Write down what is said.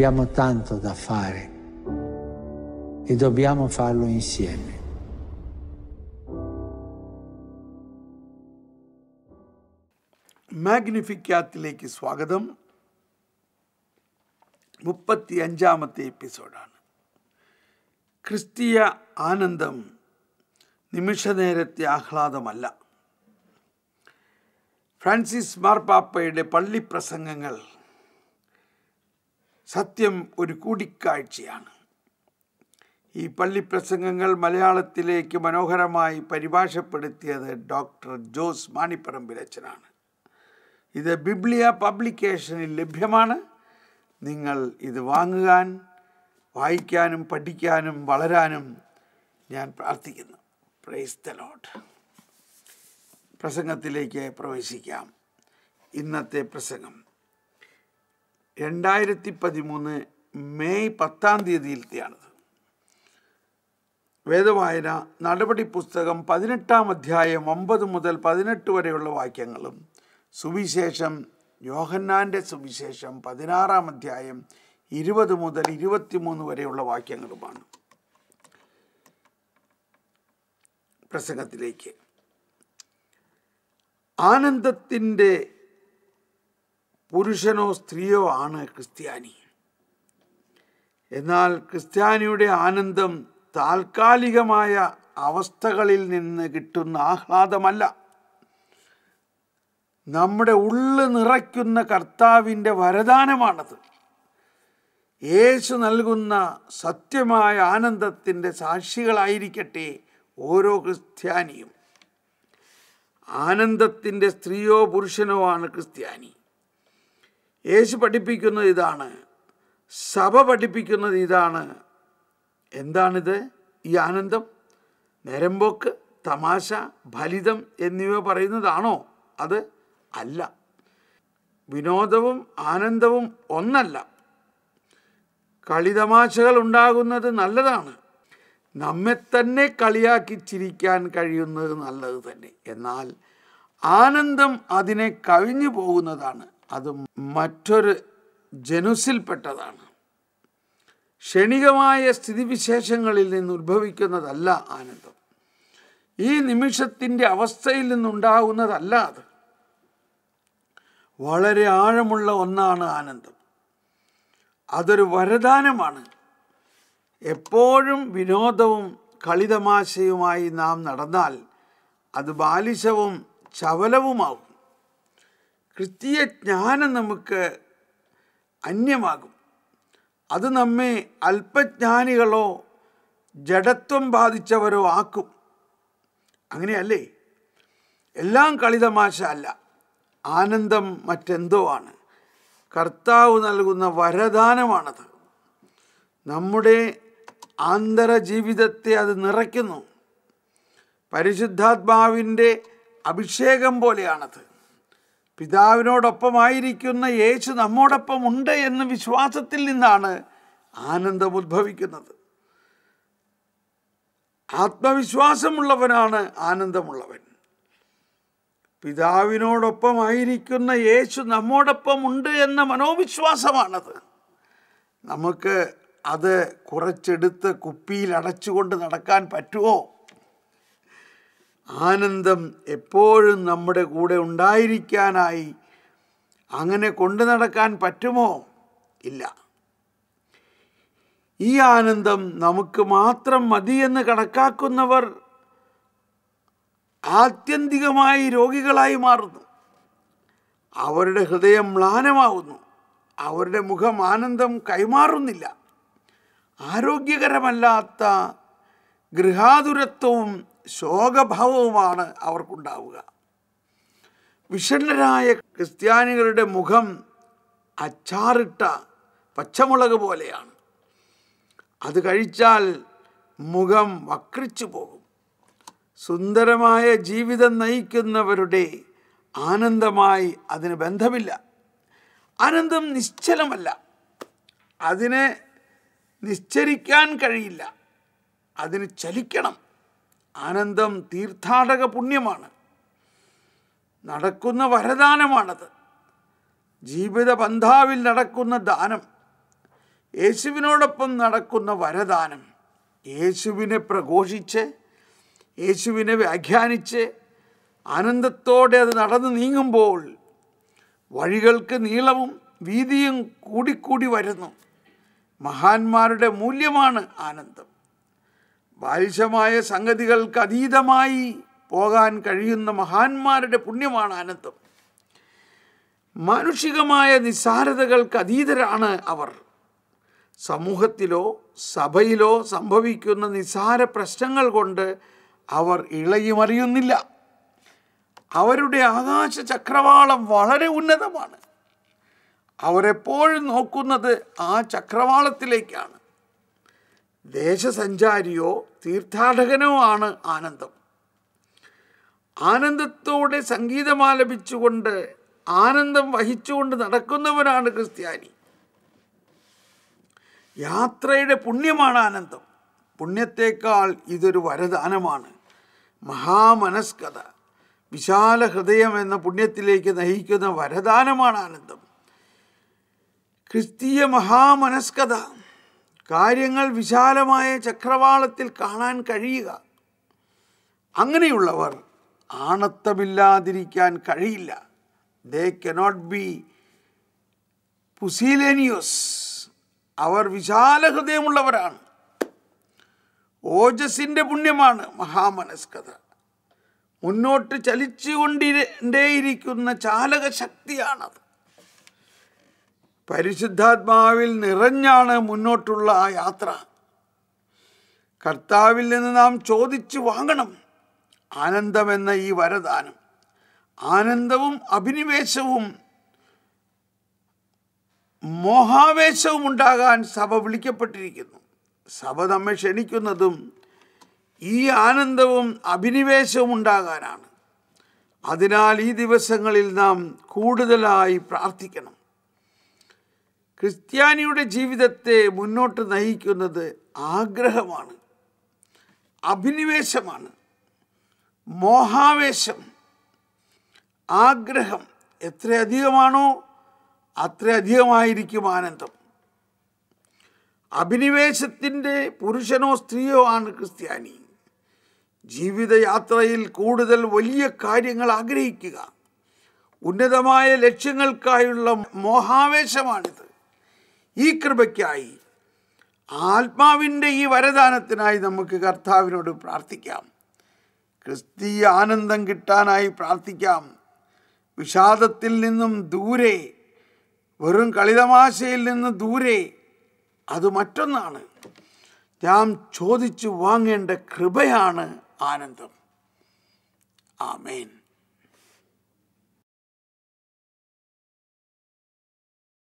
Abbiamo tanto da fare e dobbiamo farlo insieme. മാഗ്നിഫിക്കാത്തിലേക്ക് സ്വാഗതം മുപ്പത്തി അഞ്ചാമത്തെ എപ്പിസോഡാണ് ക്രിസ്തീയ ആനന്ദം നിമിഷനേരത്തെ ആഹ്ലാദമല്ല ഫ്രാൻസിസ് മാർപ്പാപ്പയുടെ പള്ളിപ്രസംഗങ്ങൾ സത്യം ഒരു കൂടിക്കാഴ്ചയാണ് ഈ പള്ളിപ്രസംഗങ്ങൾ മലയാളത്തിലേക്ക് മനോഹരമായി പരിഭാഷപ്പെടുത്തിയത് ഡോക്ടർ ജോസ് മാണിപ്പറമ്പിലച്ചനാണ് ഇത് ബിബ്ലിയ പബ്ലിക്കേഷനിൽ ലഭ്യമാണ് നിങ്ങൾ ഇത് വാങ്ങുവാൻ വായിക്കാനും പഠിക്കാനും വളരാനും ഞാൻ പ്രാർത്ഥിക്കുന്നു പ്രൈസ് ദ ലോട്ട് പ്രസംഗത്തിലേക്ക് പ്രവേശിക്കാം ഇന്നത്തെ പ്രസംഗം രണ്ടായിരത്തി പതിമൂന്ന് മെയ് പത്താം തീയതിയിലത്തെയാണിത് വേദവായന നടപടി പുസ്തകം പതിനെട്ടാം അധ്യായം ഒമ്പത് മുതൽ പതിനെട്ട് വരെയുള്ള വാക്യങ്ങളും സുവിശേഷം യോഹന്നാൻ്റെ സുവിശേഷം പതിനാറാം അധ്യായം ഇരുപത് മുതൽ ഇരുപത്തിമൂന്ന് വരെയുള്ള വാക്യങ്ങളുമാണ് പ്രസംഗത്തിലേക്ക് ആനന്ദത്തിൻ്റെ പുരുഷനോ സ്ത്രീയോ ആണ് ക്രിസ്ത്യാനി എന്നാൽ ക്രിസ്ത്യാനിയുടെ ആനന്ദം താൽക്കാലികമായ അവസ്ഥകളിൽ നിന്ന് കിട്ടുന്ന ആഹ്ലാദമല്ല നമ്മുടെ ഉള്ളു നിറയ്ക്കുന്ന കർത്താവിൻ്റെ വരദാനമാണത് യേശു നൽകുന്ന സത്യമായ ആനന്ദത്തിൻ്റെ സാക്ഷികളായിരിക്കട്ടെ ഓരോ ക്രിസ്ത്യാനിയും ആനന്ദത്തിൻ്റെ സ്ത്രീയോ പുരുഷനോ ആണ് ക്രിസ്ത്യാനി യേശു പഠിപ്പിക്കുന്നത് ഇതാണ് സഭ പഠിപ്പിക്കുന്നത് ഇതാണ് എന്താണിത് ഈ ആനന്ദം നേരമ്പോക്ക് തമാശ ഫലിതം എന്നിവ പറയുന്നതാണോ അത് അല്ല വിനോദവും ആനന്ദവും ഒന്നല്ല കളിതമാശകൾ ഉണ്ടാകുന്നത് നല്ലതാണ് നമ്മെ തന്നെ കളിയാക്കി ചിരിക്കാൻ കഴിയുന്നത് നല്ലത് തന്നെ എന്നാൽ ആനന്ദം അതിനെ കവിഞ്ഞു പോകുന്നതാണ് അത് മറ്റൊരു ജനുസിൽപ്പെട്ടതാണ് ക്ഷണികമായ സ്ഥിതിവിശേഷങ്ങളിൽ നിന്ന് ഉത്ഭവിക്കുന്നതല്ല ആനന്ദം ഈ നിമിഷത്തിൻ്റെ അവസ്ഥയിൽ നിന്നുണ്ടാകുന്നതല്ല അത് വളരെ ആഴമുള്ള ഒന്നാണ് ആനന്ദം അതൊരു വരദാനമാണ് എപ്പോഴും വിനോദവും കളിതമാശയുമായി നാം നടന്നാൽ അത് ബാലിശവും ചവലവുമാകും ക്രിസ്തീയ ജ്ഞാനം നമുക്ക് അന്യമാകും അത് നമ്മെ അല്പജ്ഞാനികളോ ജഡത്വം ബാധിച്ചവരോ ആക്കും അങ്ങനെയല്ലേ എല്ലാം കളിതമാശ അല്ല ആനന്ദം മറ്റെന്തോ ആണ് കർത്താവ് നൽകുന്ന വരദാനമാണത് നമ്മുടെ ആന്തര ജീവിതത്തെ അത് നിറയ്ക്കുന്നു പരിശുദ്ധാത്മാവിൻ്റെ അഭിഷേകം പോലെയാണത് പിതാവിനോടൊപ്പമായിരിക്കുന്ന യേശു നമ്മോടൊപ്പം ഉണ്ട് എന്ന വിശ്വാസത്തിൽ നിന്നാണ് ആനന്ദം ഉദ്ഭവിക്കുന്നത് ആത്മവിശ്വാസമുള്ളവനാണ് ആനന്ദമുള്ളവൻ പിതാവിനോടൊപ്പമായിരിക്കുന്ന യേശു നമ്മോടൊപ്പം ഉണ്ട് എന്ന മനോവിശ്വാസമാണത് നമുക്ക് അത് കുറച്ചെടുത്ത് കുപ്പിയിൽ അടച്ചുകൊണ്ട് നടക്കാൻ പറ്റുമോ ആനന്ദം എപ്പോഴും നമ്മുടെ കൂടെ ഉണ്ടായിരിക്കാനായി അങ്ങനെ കൊണ്ടു നടക്കാൻ പറ്റുമോ ഇല്ല ഈ ആനന്ദം നമുക്ക് മാത്രം മതിയെന്ന് കണക്കാക്കുന്നവർ ആത്യന്തികമായി രോഗികളായി മാറുന്നു അവരുടെ ഹൃദയം മ്ലാനമാവുന്നു അവരുടെ മുഖം ആനന്ദം കൈമാറുന്നില്ല ആരോഗ്യകരമല്ലാത്ത ഗൃഹാതുരത്വവും ശോകഭാവവുമാണ് അവർക്കുണ്ടാവുക വിഷണ്ണരായ ക്രിസ്ത്യാനികളുടെ മുഖം അച്ചാറിട്ട പച്ചമുളക് പോലെയാണ് അത് കഴിച്ചാൽ മുഖം വക്രിച്ചു പോകും സുന്ദരമായ ജീവിതം നയിക്കുന്നവരുടെ ആനന്ദമായി അതിന് ബന്ധമില്ല ആനന്ദം നിശ്ചലമല്ല അതിനെ നിശ്ചരിക്കാൻ കഴിയില്ല അതിന് ചലിക്കണം ആനന്ദം തീർത്ഥാടക പുണ്യമാണ് നടക്കുന്ന വരദാനമാണത് ജീവിത ബന്ധാവിൽ നടക്കുന്ന ദാനം യേശുവിനോടൊപ്പം നടക്കുന്ന വരദാനം യേശുവിനെ പ്രഘോഷിച്ച് യേശുവിനെ വ്യാഖ്യാനിച്ച് ആനന്ദത്തോടെ അത് നടന്നു നീങ്ങുമ്പോൾ വഴികൾക്ക് നീളവും വീതിയും കൂടിക്കൂടി വരുന്നു മഹാന്മാരുടെ മൂല്യമാണ് ആനന്ദം ബാലിശമായ സംഗതികൾക്ക് അതീതമായി പോകാൻ കഴിയുന്ന മഹാന്മാരുടെ പുണ്യമാണ് അനന്തം മാനുഷികമായ നിസ്സാരതകൾക്ക് അതീതരാണ് അവർ സമൂഹത്തിലോ സഭയിലോ സംഭവിക്കുന്ന നിസ്സാര പ്രശ്നങ്ങൾ കൊണ്ട് അവർ ഇളയുമറിയുന്നില്ല അവരുടെ ആകാശ ചക്രവാളം വളരെ ഉന്നതമാണ് അവരെപ്പോഴും നോക്കുന്നത് ആ ചക്രവാളത്തിലേക്കാണ് ദേശസഞ്ചാരിയോ തീർത്ഥാടകനോ ആണ് ആനന്ദം ആനന്ദത്തോടെ സംഗീതമാലപിച്ചുകൊണ്ട് ആനന്ദം വഹിച്ചുകൊണ്ട് നടക്കുന്നവനാണ് ക്രിസ്ത്യാനി യാത്രയുടെ പുണ്യമാണ് ആനന്ദം പുണ്യത്തേക്കാൾ ഇതൊരു വരദാനമാണ് മഹാമനസ്കഥ വിശാല ഹൃദയം എന്ന പുണ്യത്തിലേക്ക് നയിക്കുന്ന വരദാനമാണ് ആനന്ദം ക്രിസ്തീയ മഹാമനസ്കഥ കാര്യങ്ങൾ വിശാലമായ ചക്രവാളത്തിൽ കാണാൻ കഴിയുക അങ്ങനെയുള്ളവർ ആണത്തമില്ലാതിരിക്കാൻ കഴിയില്ല ദേ കനോട്ട് ബി പുസീലേനിയോസ് അവർ വിശാല ഹൃദയമുള്ളവരാണ് ഓജസിൻ്റെ പുണ്യമാണ് മഹാമനസ്കത മുന്നോട്ട് ചലിച്ചുകൊണ്ടിരേയിരിക്കുന്ന ചാലക ശക്തിയാണത് പരിശുദ്ധാത്മാവിൽ നിറഞ്ഞാണ് മുന്നോട്ടുള്ള ആ യാത്ര കർത്താവിൽ നിന്ന് നാം ചോദിച്ചു വാങ്ങണം ആനന്ദമെന്ന ഈ വരദാനം ആനന്ദവും അഭിനിവേശവും മോഹാവേശവും ഉണ്ടാകാൻ സഭ വിളിക്കപ്പെട്ടിരിക്കുന്നു സഭ നമ്മെ ക്ഷണിക്കുന്നതും ഈ ആനന്ദവും അഭിനിവേശവും ഉണ്ടാകാനാണ് അതിനാൽ ഈ ദിവസങ്ങളിൽ നാം കൂടുതലായി പ്രാർത്ഥിക്കണം ക്രിസ്ത്യാനിയുടെ ജീവിതത്തെ മുന്നോട്ട് നയിക്കുന്നത് ആഗ്രഹമാണ് അഭിനിവേശമാണ് മോഹാവേശം ആഗ്രഹം എത്രയധികമാണോ അത്രയധികമായിരിക്കും ആനന്ദം അഭിനിവേശത്തിൻ്റെ പുരുഷനോ സ്ത്രീയോ ആണ് ക്രിസ്ത്യാനി ജീവിതയാത്രയിൽ കൂടുതൽ വലിയ കാര്യങ്ങൾ ആഗ്രഹിക്കുക ഉന്നതമായ ലക്ഷ്യങ്ങൾക്കായുള്ള മോഹാവേശമാണിത് ഈ കൃപയ്ക്കായി ആത്മാവിൻ്റെ ഈ വരദാനത്തിനായി നമുക്ക് കർത്താവിനോട് പ്രാർത്ഥിക്കാം ക്രിസ്തീയ ആനന്ദം കിട്ടാനായി പ്രാർത്ഥിക്കാം വിഷാദത്തിൽ നിന്നും ദൂരെ വെറും കളിതമാശയിൽ നിന്ന് ദൂരെ അത് മറ്റൊന്നാണ് നാം ചോദിച്ചു വാങ്ങേണ്ട കൃപയാണ് ആനന്ദം ആമേൻ